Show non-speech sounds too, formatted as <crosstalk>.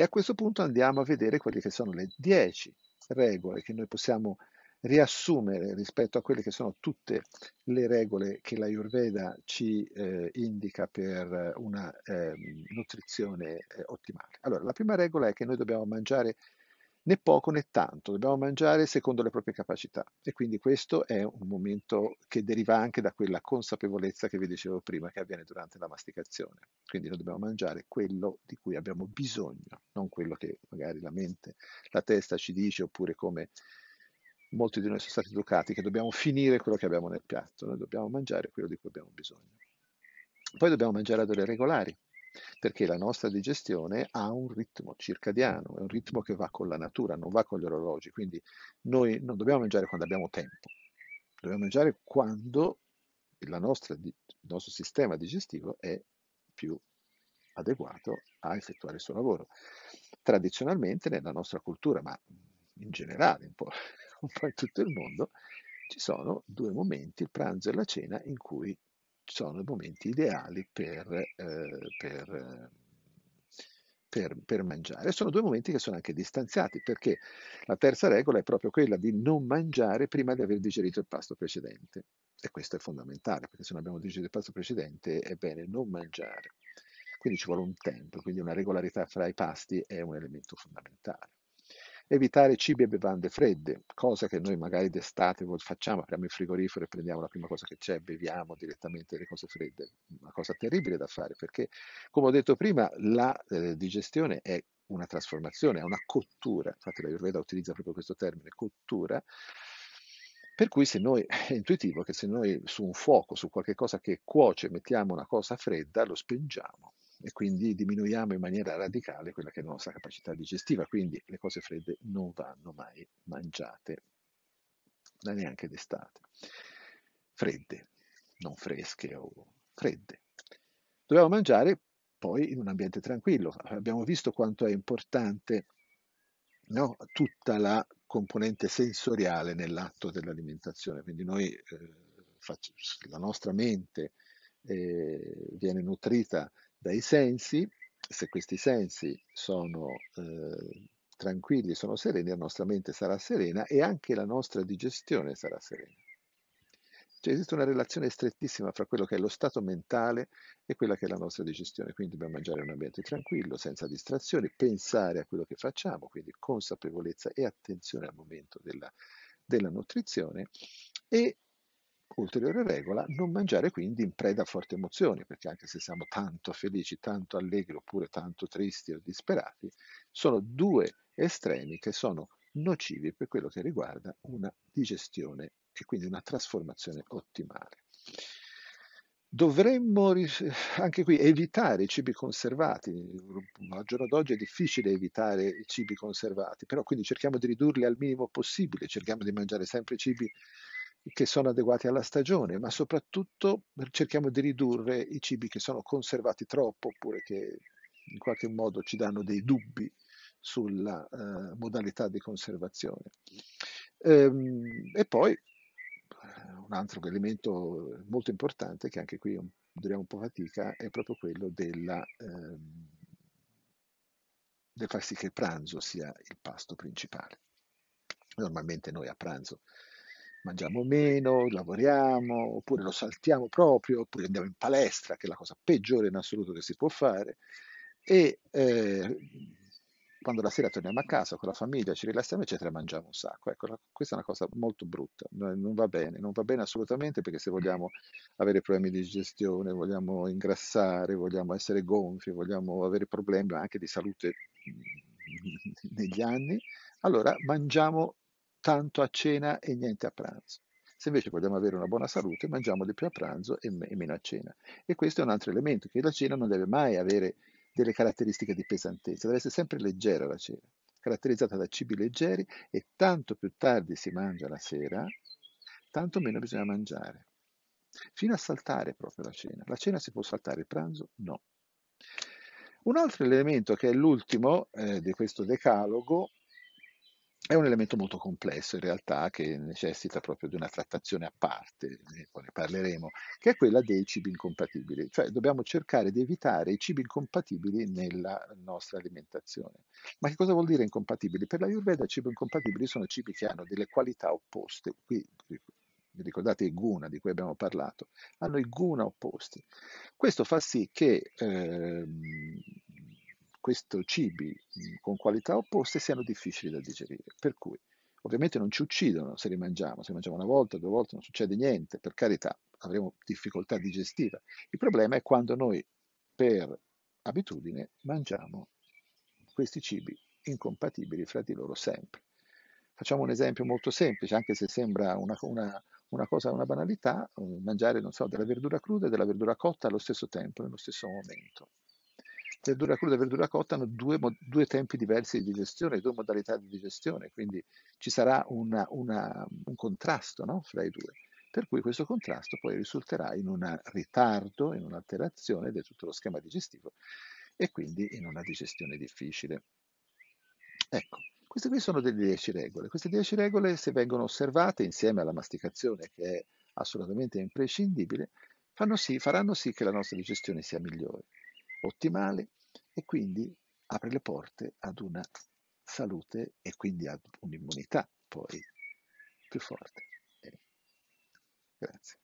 E a questo punto andiamo a vedere quelle che sono le dieci regole che noi possiamo riassumere rispetto a quelle che sono tutte le regole che la Ayurveda ci eh, indica per una eh, nutrizione eh, ottimale. Allora, la prima regola è che noi dobbiamo mangiare né poco né tanto, dobbiamo mangiare secondo le proprie capacità e quindi questo è un momento che deriva anche da quella consapevolezza che vi dicevo prima che avviene durante la masticazione, quindi noi dobbiamo mangiare quello di cui abbiamo bisogno, non quello che magari la mente, la testa ci dice oppure come molti di noi sono stati educati che dobbiamo finire quello che abbiamo nel piatto, noi dobbiamo mangiare quello di cui abbiamo bisogno. Poi dobbiamo mangiare ad ore regolari, perché la nostra digestione ha un ritmo circadiano, è un ritmo che va con la natura, non va con gli orologi, quindi noi non dobbiamo mangiare quando abbiamo tempo, dobbiamo mangiare quando nostra, il nostro sistema digestivo è più adeguato a effettuare il suo lavoro. Tradizionalmente nella nostra cultura, ma in generale un po', <laughs> un po in tutto il mondo, ci sono due momenti, il pranzo e la cena, in cui sono i momenti ideali per, eh, per, eh, per, per, mangiare. Sono due momenti che sono anche distanziati, perché la terza regola è proprio quella di non mangiare prima di aver digerito il pasto precedente. E questo è fondamentale, perché se non abbiamo digerito il pasto precedente è bene non mangiare. Quindi ci vuole un tempo, quindi una regolarità fra i pasti è un elemento fondamentale evitare cibi e bevande fredde, cosa che noi magari d'estate facciamo, apriamo il frigorifero e prendiamo la prima cosa che c'è, beviamo direttamente le cose fredde, una cosa terribile da fare perché come ho detto prima la eh, digestione è una trasformazione, è una cottura, infatti la l'Ayurveda utilizza proprio questo termine, cottura, per cui se noi, è intuitivo che se noi su un fuoco, su qualche cosa che cuoce, mettiamo una cosa fredda, lo spingiamo e quindi diminuiamo in maniera radicale quella che è la nostra capacità digestiva, quindi le cose fredde non vanno mai mangiate, neanche d'estate, fredde, non fresche o fredde. Dobbiamo mangiare poi in un ambiente tranquillo, abbiamo visto quanto è importante no, tutta la componente sensoriale nell'atto dell'alimentazione, quindi noi, eh, la nostra mente eh, viene nutrita dai sensi, se questi sensi sono eh, tranquilli, sono sereni, la nostra mente sarà serena e anche la nostra digestione sarà serena. Cioè esiste una relazione strettissima fra quello che è lo stato mentale e quella che è la nostra digestione, quindi dobbiamo mangiare in un ambiente tranquillo, senza distrazioni, pensare a quello che facciamo, quindi consapevolezza e attenzione al momento della, della nutrizione e Ulteriore regola, non mangiare quindi in preda a forti emozioni, perché anche se siamo tanto felici, tanto allegri oppure tanto tristi o disperati, sono due estremi che sono nocivi per quello che riguarda una digestione e quindi una trasformazione ottimale. Dovremmo anche qui evitare i cibi conservati, al giorno d'oggi è difficile evitare i cibi conservati, però quindi cerchiamo di ridurli al minimo possibile, cerchiamo di mangiare sempre cibi che sono adeguati alla stagione, ma soprattutto cerchiamo di ridurre i cibi che sono conservati troppo oppure che in qualche modo ci danno dei dubbi sulla eh, modalità di conservazione. Ehm, e poi eh, un altro elemento molto importante, che anche qui duriamo un po' fatica, è proprio quello della, ehm, del far sì che il pranzo sia il pasto principale. Normalmente noi a pranzo mangiamo meno, lavoriamo, oppure lo saltiamo proprio, oppure andiamo in palestra, che è la cosa peggiore in assoluto che si può fare, e eh, quando la sera torniamo a casa con la famiglia, ci rilassiamo, eccetera, mangiamo un sacco. Ecco, questa è una cosa molto brutta, non va bene, non va bene assolutamente perché se vogliamo avere problemi di digestione, vogliamo ingrassare, vogliamo essere gonfi, vogliamo avere problemi anche di salute mm, <laughs> negli anni, allora mangiamo tanto a cena e niente a pranzo. Se invece vogliamo avere una buona salute, mangiamo di più a pranzo e, meno a cena. E questo è un altro elemento, che la cena non deve mai avere delle caratteristiche di pesantezza, deve essere sempre leggera la cena, caratterizzata da cibi leggeri e tanto più tardi si mangia la sera, tanto meno bisogna mangiare, fino a saltare proprio la cena. La cena si può saltare, il pranzo no. Un altro elemento che è l'ultimo eh, di questo decalogo è un elemento molto complesso in realtà che necessita proprio di una trattazione a parte, eh, ne parleremo, che è quella dei cibi incompatibili, cioè dobbiamo cercare di evitare i cibi incompatibili nella nostra alimentazione. Ma che cosa vuol dire incompatibili? Per la Ayurveda cibi incompatibili sono cibi che hanno delle qualità opposte, qui vi ricordate i guna di cui abbiamo parlato, hanno i guna opposti. Questo fa sì che... Ehm, questi cibi con qualità opposte siano difficili da digerire. Per cui ovviamente non ci uccidono se li mangiamo, se li mangiamo una volta, due volte non succede niente, per carità, avremo difficoltà digestiva. Il problema è quando noi per abitudine mangiamo questi cibi incompatibili fra di loro sempre. Facciamo un esempio molto semplice, anche se sembra una, una, una cosa, una banalità, eh, mangiare, so, della verdura cruda e della verdura cotta allo stesso tempo, nello stesso momento verdura cruda e verdura cotta hanno due, due, tempi diversi di digestione, due modalità di digestione, quindi ci sarà una, una, un contrasto no? fra i due. Per cui questo contrasto poi risulterà in un ritardo, in un'alterazione di tutto lo schema digestivo e quindi in una digestione difficile. Ecco, queste qui sono delle 10 regole. Queste 10 regole, se vengono osservate insieme alla masticazione, che è assolutamente imprescindibile, sì, faranno sì che la nostra digestione sia migliore ottimale e quindi apre le porte ad una salute e quindi ad un'immunità poi più forte. Grazie.